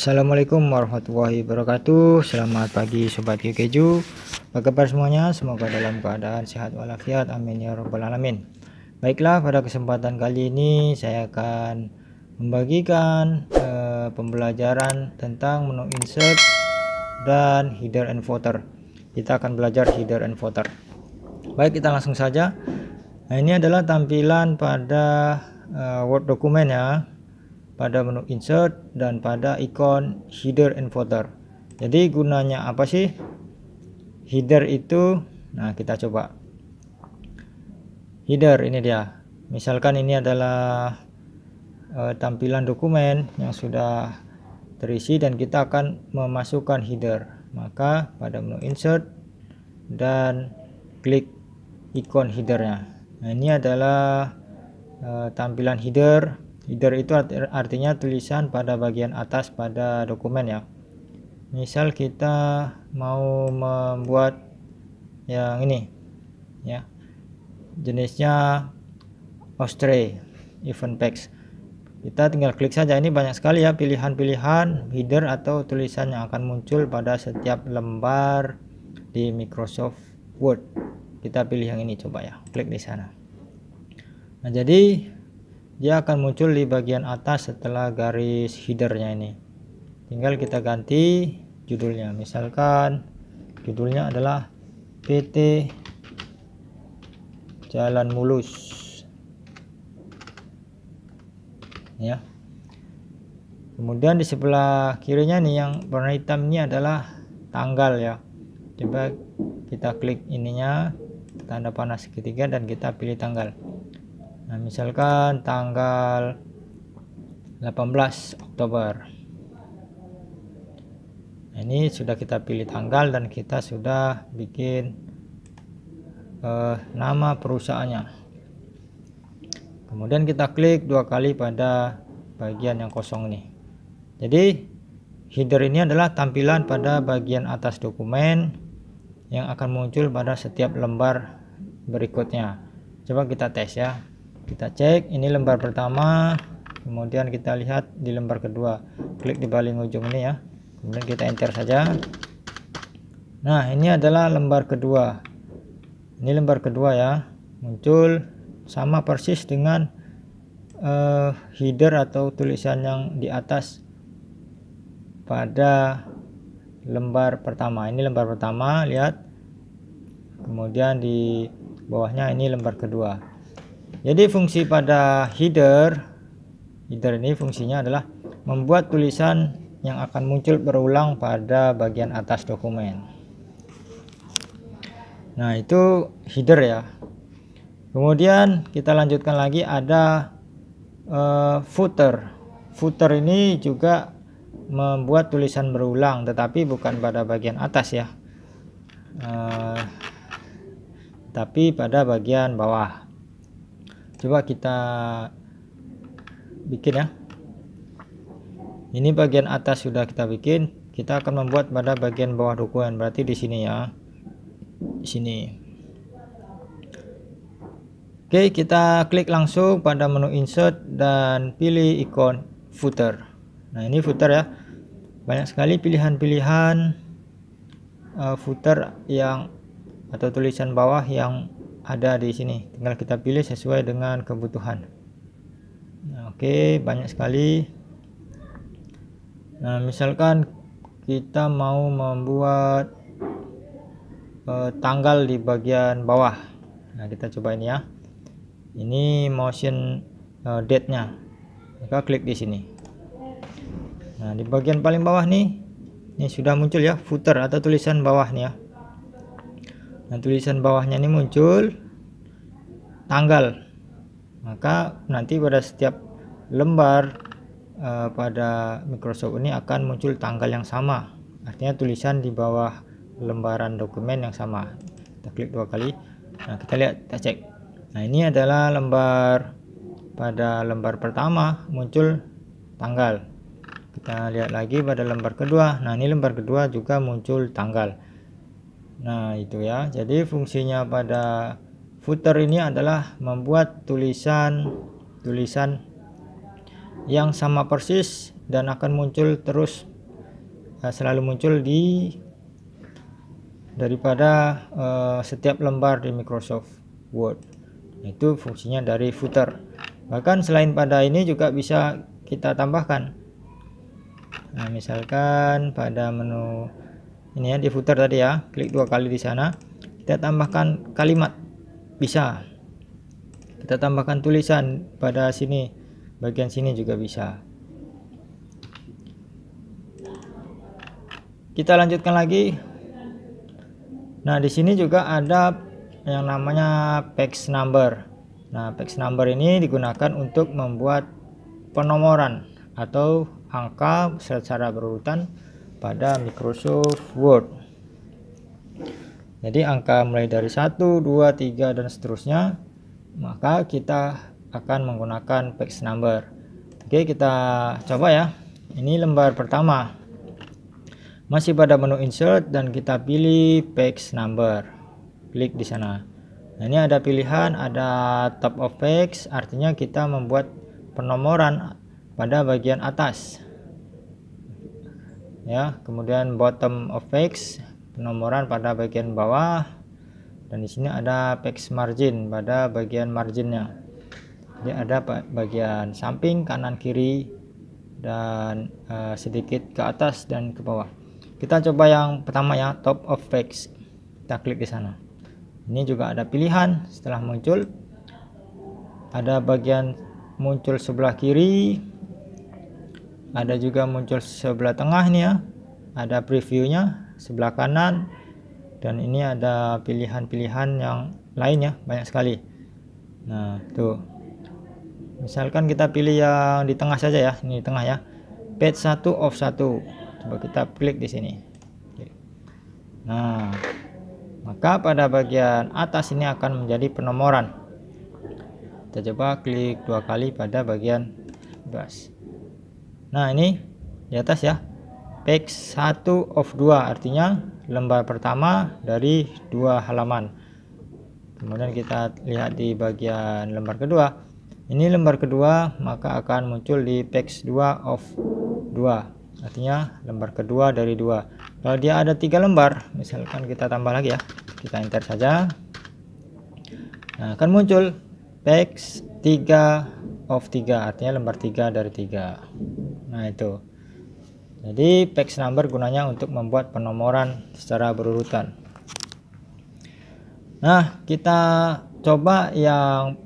Assalamualaikum warahmatullahi wabarakatuh Selamat pagi Sobat Yu Keju Apa kabar semuanya? Semoga dalam keadaan sehat walafiat Amin ya robbal alamin Baiklah pada kesempatan kali ini Saya akan membagikan eh, Pembelajaran tentang menu insert Dan header and footer Kita akan belajar header and footer Baik kita langsung saja Nah ini adalah tampilan pada eh, Word dokumen ya pada menu insert dan pada ikon header and footer jadi gunanya apa sih header itu nah kita coba header ini dia misalkan ini adalah e, tampilan dokumen yang sudah terisi dan kita akan memasukkan header maka pada menu insert dan klik ikon headernya nah ini adalah e, tampilan header Header itu artinya tulisan pada bagian atas pada dokumen ya. Misal kita mau membuat yang ini ya. Jenisnya Osprey event packs. Kita tinggal klik saja ini banyak sekali ya pilihan-pilihan header atau tulisan yang akan muncul pada setiap lembar di Microsoft Word. Kita pilih yang ini coba ya. Klik di sana. Nah, jadi dia akan muncul di bagian atas setelah garis headernya ini tinggal kita ganti judulnya misalkan judulnya adalah PT Jalan Mulus ya kemudian di sebelah kirinya nih yang warna hitam ini adalah tanggal ya coba kita klik ininya tanda panah segitiga dan kita pilih tanggal Nah, misalkan tanggal 18 Oktober. Nah, ini sudah kita pilih tanggal dan kita sudah bikin eh, nama perusahaannya. Kemudian kita klik dua kali pada bagian yang kosong ini. Jadi header ini adalah tampilan pada bagian atas dokumen yang akan muncul pada setiap lembar berikutnya. Coba kita tes ya kita cek ini lembar pertama kemudian kita lihat di lembar kedua klik di paling ujung ini ya kemudian kita enter saja nah ini adalah lembar kedua ini lembar kedua ya muncul sama persis dengan uh, header atau tulisan yang di atas pada lembar pertama ini lembar pertama lihat kemudian di bawahnya ini lembar kedua jadi fungsi pada header header ini fungsinya adalah membuat tulisan yang akan muncul berulang pada bagian atas dokumen. Nah, itu header ya. Kemudian kita lanjutkan lagi ada uh, footer. Footer ini juga membuat tulisan berulang tetapi bukan pada bagian atas ya. Uh, tapi pada bagian bawah coba kita bikin ya ini bagian atas sudah kita bikin kita akan membuat pada bagian bawah dukungan berarti di sini ya di sini Oke kita klik langsung pada menu insert dan pilih ikon footer nah ini footer ya banyak sekali pilihan-pilihan uh, footer yang atau tulisan bawah yang ada di sini tinggal kita pilih sesuai dengan kebutuhan nah, oke okay, banyak sekali nah misalkan kita mau membuat uh, tanggal di bagian bawah nah kita coba ini ya ini motion uh, eh, date nya Kita klik di sini nah di bagian paling bawah nih ini sudah muncul ya footer atau tulisan bawah nih ya nah tulisan bawahnya ini muncul tanggal maka nanti pada setiap lembar eh, pada Microsoft ini akan muncul tanggal yang sama artinya tulisan di bawah lembaran dokumen yang sama kita klik dua kali nah kita lihat kita cek nah ini adalah lembar pada lembar pertama muncul tanggal kita lihat lagi pada lembar kedua nah ini lembar kedua juga muncul tanggal Nah, itu ya. Jadi fungsinya pada footer ini adalah membuat tulisan tulisan yang sama persis dan akan muncul terus eh, selalu muncul di daripada uh, setiap lembar di Microsoft Word. Itu fungsinya dari footer. Bahkan selain pada ini juga bisa kita tambahkan. Nah, misalkan pada menu ini ya diputar footer tadi ya klik dua kali di sana kita tambahkan kalimat bisa kita tambahkan tulisan pada sini bagian sini juga bisa kita lanjutkan lagi nah di sini juga ada yang namanya page number nah page number ini digunakan untuk membuat penomoran atau angka secara berurutan pada Microsoft Word. Jadi angka mulai dari 1, 2, 3 dan seterusnya, maka kita akan menggunakan page number. Oke, kita coba ya. Ini lembar pertama. Masih pada menu insert dan kita pilih page number. Klik di sana. Nah, ini ada pilihan ada top of page, artinya kita membuat penomoran pada bagian atas ya kemudian bottom of page penomoran pada bagian bawah dan di sini ada page margin pada bagian marginnya jadi ada bagian samping kanan kiri dan uh, sedikit ke atas dan ke bawah kita coba yang pertama ya top of page kita klik di sana ini juga ada pilihan setelah muncul ada bagian muncul sebelah kiri ada juga muncul sebelah tengah nih ya ada previewnya sebelah kanan dan ini ada pilihan-pilihan yang lainnya banyak sekali nah tuh misalkan kita pilih yang di tengah saja ya ini di tengah ya page 1 off 1 coba kita klik di sini nah maka pada bagian atas ini akan menjadi penomoran kita coba klik dua kali pada bagian bebas Nah, ini di atas ya. Page 1 of 2 artinya lembar pertama dari dua halaman. Kemudian kita lihat di bagian lembar kedua. Ini lembar kedua maka akan muncul di page 2 of 2. Artinya lembar kedua dari dua. Kalau dia ada tiga lembar, misalkan kita tambah lagi ya. Kita enter saja. Nah, akan muncul page 3 of 3 artinya lembar 3 dari 3 Nah itu. Jadi page number gunanya untuk membuat penomoran secara berurutan. Nah, kita coba yang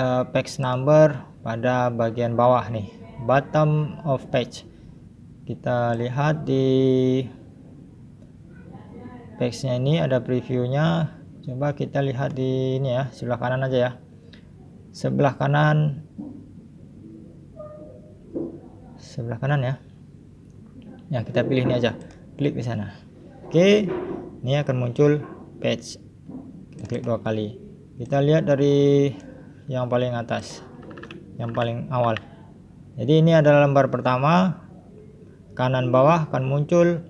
uh, eh, page number pada bagian bawah nih, bottom of page. Kita lihat di page-nya ini ada previewnya. Coba kita lihat di ini ya, sebelah kanan aja ya. Sebelah kanan sebelah kanan ya ya kita pilih ini aja klik di sana oke ini akan muncul page kita klik dua kali kita lihat dari yang paling atas yang paling awal jadi ini adalah lembar pertama kanan bawah akan muncul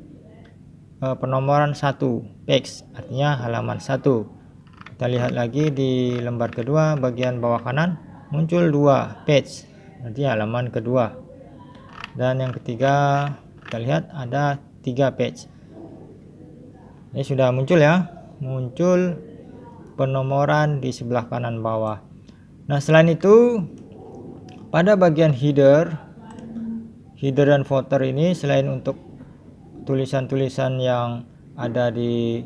e, penomoran satu page artinya halaman satu kita lihat lagi di lembar kedua bagian bawah kanan muncul dua page nanti halaman kedua dan yang ketiga kita lihat ada tiga page ini sudah muncul ya muncul penomoran di sebelah kanan bawah nah selain itu pada bagian header header dan footer ini selain untuk tulisan-tulisan yang ada di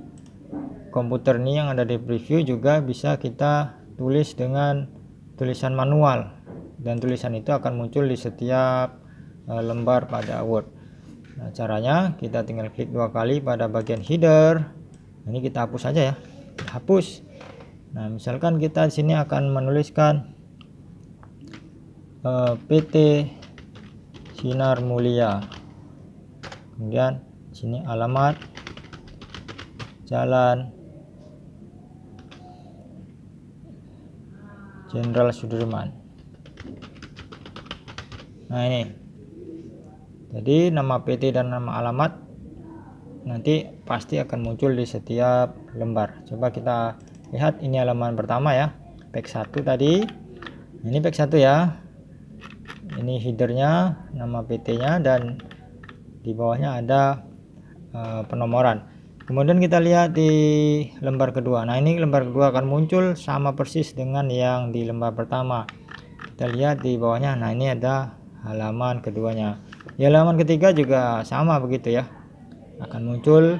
komputer ini yang ada di preview juga bisa kita tulis dengan tulisan manual dan tulisan itu akan muncul di setiap Eh, lembar pada Word. Nah, caranya kita tinggal klik dua kali pada bagian header. Ini kita hapus saja ya. Kita hapus. Nah, misalkan kita di sini akan menuliskan uh, eh, PT Sinar Mulia. Kemudian di sini alamat Jalan Jenderal Sudirman. Nah, ini jadi nama PT dan nama alamat nanti pasti akan muncul di setiap lembar coba kita lihat ini halaman pertama ya pack 1 tadi ini pack 1 ya ini headernya nama PT nya dan di bawahnya ada uh, penomoran kemudian kita lihat di lembar kedua nah ini lembar kedua akan muncul sama persis dengan yang di lembar pertama kita lihat di bawahnya nah ini ada halaman keduanya di ya, halaman ketiga juga sama begitu ya akan muncul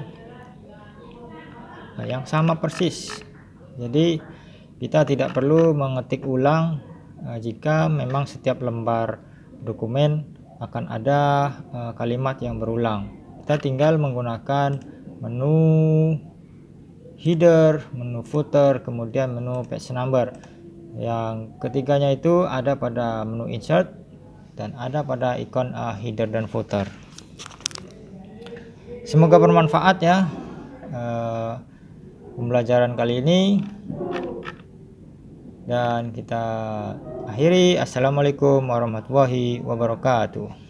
yang sama persis jadi kita tidak perlu mengetik ulang eh, jika memang setiap lembar dokumen akan ada eh, kalimat yang berulang kita tinggal menggunakan menu header menu footer kemudian menu page number yang ketiganya itu ada pada menu insert dan ada pada ikon uh, header dan footer semoga bermanfaat ya uh, pembelajaran kali ini dan kita akhiri assalamualaikum warahmatullahi wabarakatuh